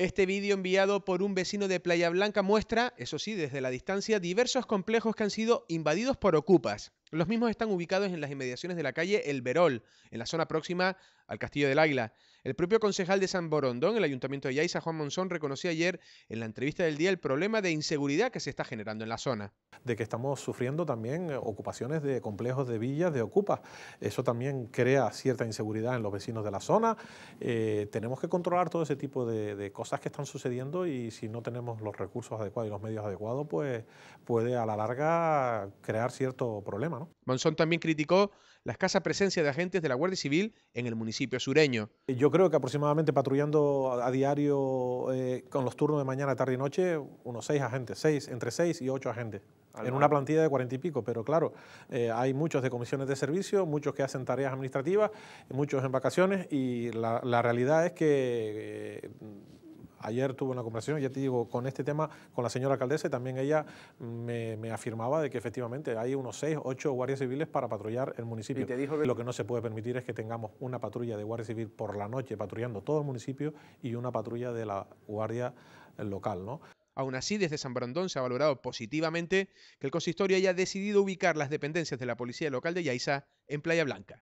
Este vídeo enviado por un vecino de Playa Blanca muestra, eso sí, desde la distancia, diversos complejos que han sido invadidos por ocupas. Los mismos están ubicados en las inmediaciones de la calle El Verol, en la zona próxima al Castillo del Águila. El propio concejal de San Borondón, el ayuntamiento de Yaiza, Juan Monzón, reconoció ayer en la entrevista del día el problema de inseguridad que se está generando en la zona. De que estamos sufriendo también eh, ocupaciones de complejos de villas, de Ocupa... Eso también crea cierta inseguridad en los vecinos de la zona. Eh, tenemos que controlar todo ese tipo de, cosas que están sucediendo y si no tenemos los recursos adecuados y los medios adecuados, pues puede a la larga crear cierto problema. Monzón también criticó la escasa presencia de agentes de la Guardia Civil en el municipio yo creo que aproximadamente patrullando a, diario eh, con los turnos de mañana, tarde y noche, unos seis agentes, seis, entre seis y ocho agentes. en una plantilla de cuarenta y pico, pero claro, eh, hay muchos de comisiones de servicio, muchos que hacen tareas administrativas, muchos en vacaciones y la, realidad es que eh, Ayer tuve una conversación, ya te digo, con este tema, con la señora alcaldesa, y también ella me, afirmaba de que efectivamente hay unos seis, ocho guardias civiles para patrullar el municipio. Y te dijo que... Lo que no se puede permitir es que tengamos una patrulla de guardia civil por la noche patrullando todo el municipio y una patrulla de la guardia local, ¿no? Aún así, desde San Brandón se ha valorado positivamente que el consistorio haya decidido ubicar las dependencias de la policía local de Yaiza en Playa Blanca.